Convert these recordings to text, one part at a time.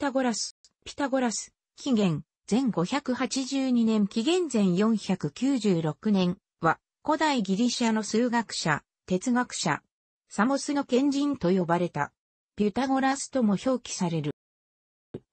タゴラス、ピタゴラス、紀元、前582年紀元前496年は、古代ギリシャの数学者、哲学者、サモスの賢人と呼ばれた。ピュタゴラスとも表記される。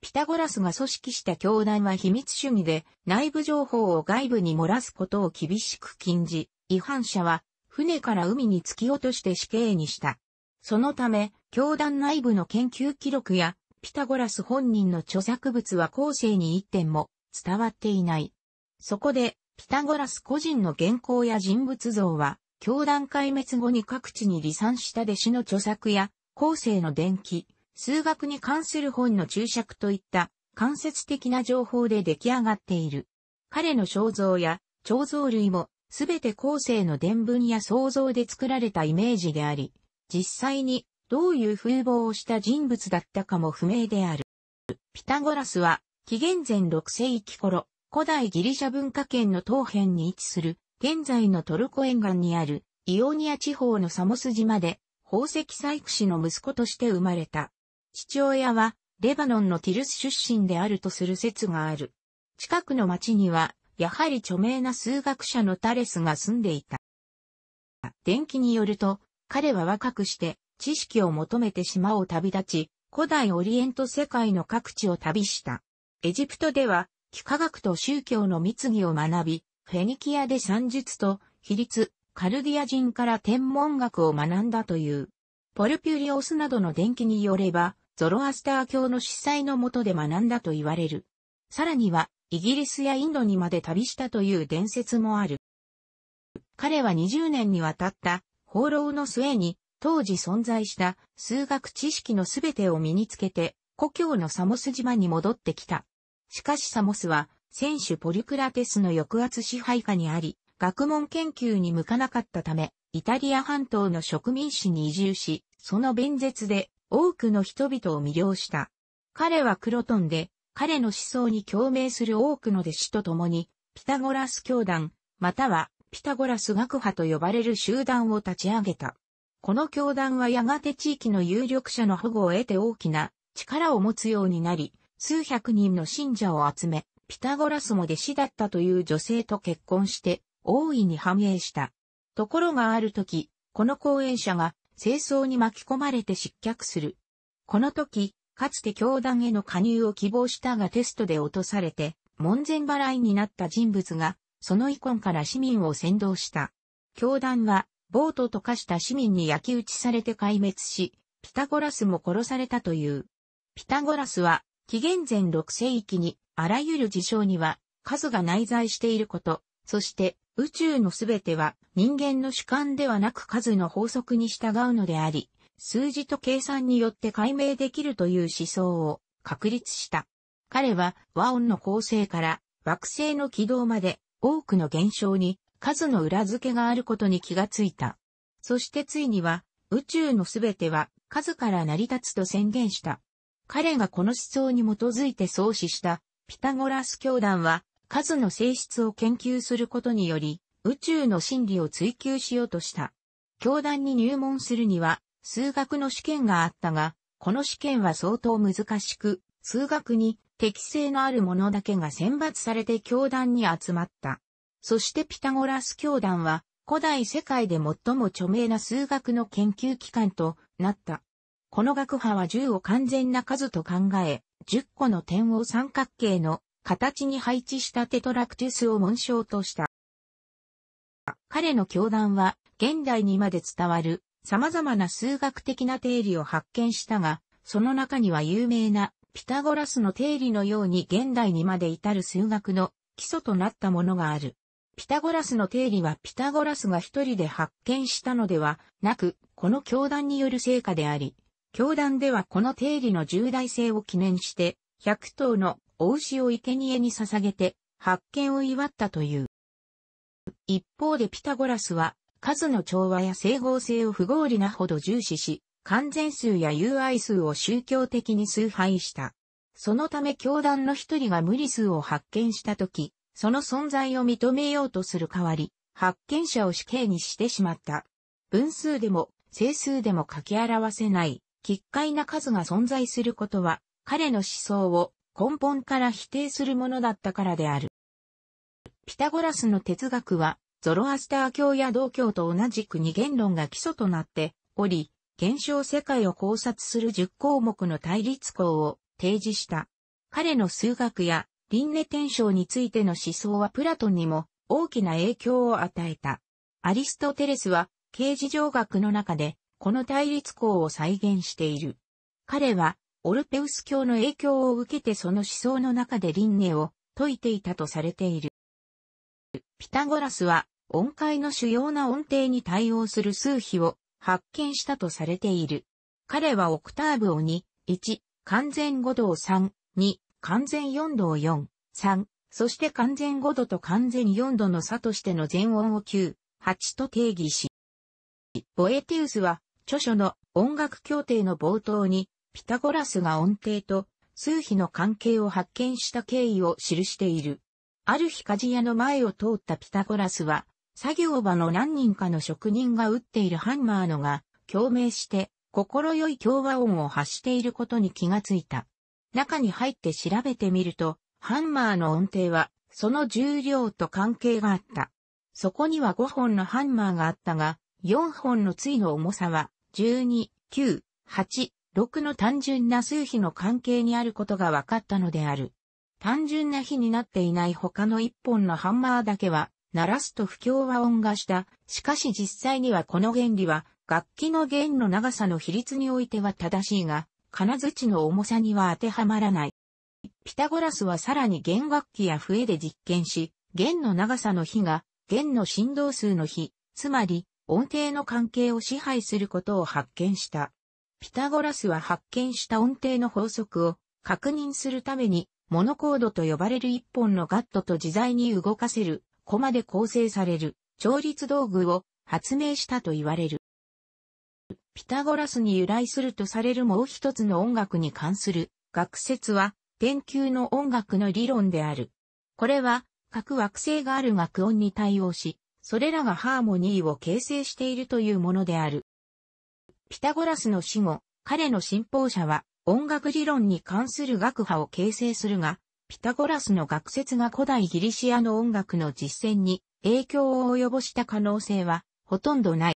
ピタゴラスが組織した教団は秘密主義で内部情報を外部に漏らすことを厳しく禁じ、違反者は船から海に突き落として死刑にした。そのため、教団内部の研究記録やピタゴラス本人の著作物は後世に一点も伝わっていない。そこで、ピタゴラス個人の原稿や人物像は、教団壊滅後に各地に離散した弟子の著作や、後世の伝記、数学に関する本の注釈といった間接的な情報で出来上がっている。彼の肖像や彫像類もすべて後世の伝聞や想像で作られたイメージであり、実際にどういう風貌をした人物だったかも不明である。ピタゴラスは、紀元前6世紀頃、古代ギリシャ文化圏の東辺に位置する、現在のトルコ沿岸にある、イオニア地方のサモス島で、宝石採掘士の息子として生まれた。父親は、レバノンのティルス出身であるとする説がある。近くの町には、やはり著名な数学者のタレスが住んでいた。伝記によると、彼は若くして、知識を求めて島を旅立ち、古代オリエント世界の各地を旅した。エジプトでは、幾何学と宗教の密議を学び、フェニキアで算術と比率、カルディア人から天文学を学んだという。ポルピュリオスなどの伝記によれば、ゾロアスター教の司祭のもとで学んだと言われる。さらには、イギリスやインドにまで旅したという伝説もある。彼は20年にわたった放浪の末に当時存在した数学知識のすべてを身につけて、故郷のサモス島に戻ってきた。しかしサモスは、選手ポリクラテスの抑圧支配下にあり、学問研究に向かなかったため、イタリア半島の植民地に移住し、その弁舌で多くの人々を魅了した。彼はクロトンで、彼の思想に共鳴する多くの弟子と共に、ピタゴラス教団、またはピタゴラス学派と呼ばれる集団を立ち上げた。この教団はやがて地域の有力者の保護を得て大きな力を持つようになり、数百人の信者を集め、ピタゴラスも弟子だったという女性と結婚して、大いに繁栄した。ところがある時、この講演者が清掃に巻き込まれて失脚する。この時、かつて教団への加入を希望したがテストで落とされて、門前払いになった人物が、その遺恨から市民を扇動した。教団はボートと化した市民に焼き討ちされて壊滅し、ピタゴラスも殺されたという。ピタゴラスは、紀元前6世紀に、あらゆる事象には、数が内在していること、そして、宇宙のすべては、人間の主観ではなく数の法則に従うのであり、数字と計算によって解明できるという思想を確立した。彼は和音の構成から惑星の軌道まで多くの現象に数の裏付けがあることに気がついた。そしてついには、宇宙のすべては数から成り立つと宣言した。彼がこの思想に基づいて創始したピタゴラス教団は数の性質を研究することにより宇宙の真理を追求しようとした。教団に入門するには数学の試験があったが、この試験は相当難しく、数学に適性のあるものだけが選抜されて教団に集まった。そしてピタゴラス教団は、古代世界で最も著名な数学の研究機関となった。この学派は10を完全な数と考え、10個の点を三角形の形に配置したテトラクティスを紋章とした。彼の教団は現代にまで伝わる様々な数学的な定理を発見したが、その中には有名なピタゴラスの定理のように現代にまで至る数学の基礎となったものがある。ピタゴラスの定理はピタゴラスが一人で発見したのではなく、この教団による成果であり、教団ではこの定理の重大性を記念して、100頭のお牛を生贄に捧げて、発見を祝ったという。一方でピタゴラスは、数の調和や整合性を不合理なほど重視し、完全数や友愛数を宗教的に崇拝した。そのため教団の一人が無理数を発見したとき、その存在を認めようとする代わり、発見者を死刑にしてしまった。分数でも、整数でも書き表せない、奇怪な数が存在することは、彼の思想を根本から否定するものだったからである。ピタゴラスの哲学は、ゾロアスター教や道教と同じく二元論が基礎となっており、現象世界を考察する十項目の対立項を提示した。彼の数学や輪廻転生についての思想はプラトンにも大きな影響を与えた。アリストテレスは、形事上学の中で、この対立項を再現している。彼は、オルペウス教の影響を受けてその思想の中で輪廻を解いていたとされている。ピタゴラスは、音階の主要な音程に対応する数比を発見したとされている。彼はオクターブを2、1、完全語動3、2、完全4度を4、3、そして完全5度と完全4度の差としての全音を9、8と定義し、ボエティウスは著書の音楽協定の冒頭にピタゴラスが音程と数比の関係を発見した経緯を記している。ある日鍛冶屋の前を通ったピタゴラスは、作業場の何人かの職人が打っているハンマーのが共鳴して、心よい共和音を発していることに気がついた。中に入って調べてみると、ハンマーの音程は、その重量と関係があった。そこには5本のハンマーがあったが、4本の対の重さは、12、9、8、6の単純な数比の関係にあることが分かったのである。単純な比になっていない他の1本のハンマーだけは、鳴らすと不協和音がした。しかし実際にはこの原理は、楽器の弦の長さの比率においては正しいが、金槌の重さには当てはまらない。ピタゴラスはさらに弦楽器や笛で実験し、弦の長さの比が弦の振動数の比、つまり音程の関係を支配することを発見した。ピタゴラスは発見した音程の法則を確認するために、モノコードと呼ばれる一本のガットと自在に動かせる、コマで構成される、調律道具を発明したと言われる。ピタゴラスに由来するとされるもう一つの音楽に関する学説は、電球の音楽の理論である。これは、各惑星がある学音に対応し、それらがハーモニーを形成しているというものである。ピタゴラスの死後、彼の信奉者は音楽理論に関する学派を形成するが、ピタゴラスの学説が古代ギリシアの音楽の実践に影響を及ぼした可能性はほとんどない。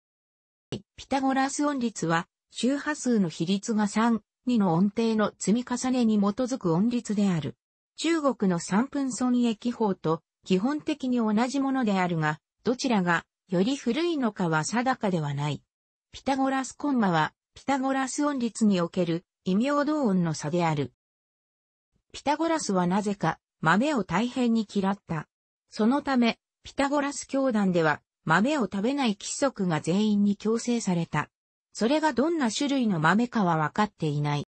ピタゴラス音律は、周波数の比率が3、2の音程の積み重ねに基づく音律である。中国の三分損益法と基本的に同じものであるが、どちらがより古いのかは定かではない。ピタゴラスコンマは、ピタゴラス音律における異名同音の差である。ピタゴラスはなぜか豆を大変に嫌った。そのため、ピタゴラス教団では豆を食べない規則が全員に強制された。それがどんな種類の豆かは分かっていない。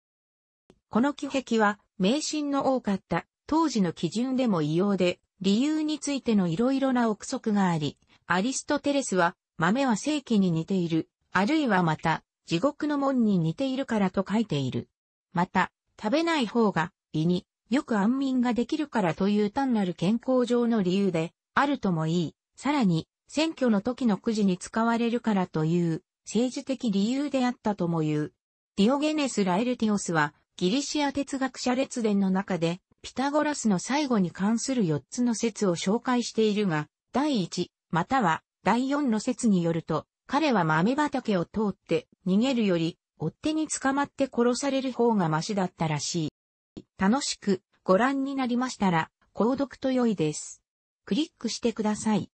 この奇壁は迷信の多かった当時の基準でも異様で、理由についての色々な憶測があり、アリストテレスは豆は正規に似ている、あるいはまた地獄の門に似ているからと書いている。また、食べない方が胃によく安眠ができるからという単なる健康上の理由であるともいい。さらに、選挙の時のくじに使われるからという政治的理由であったとも言う。ディオゲネス・ラエルティオスはギリシア哲学者列伝の中でピタゴラスの最後に関する4つの説を紹介しているが、第1、または第4の説によると、彼は豆畑を通って逃げるより、追っ手に捕まって殺される方がマシだったらしい。楽しくご覧になりましたら、購読と良いです。クリックしてください。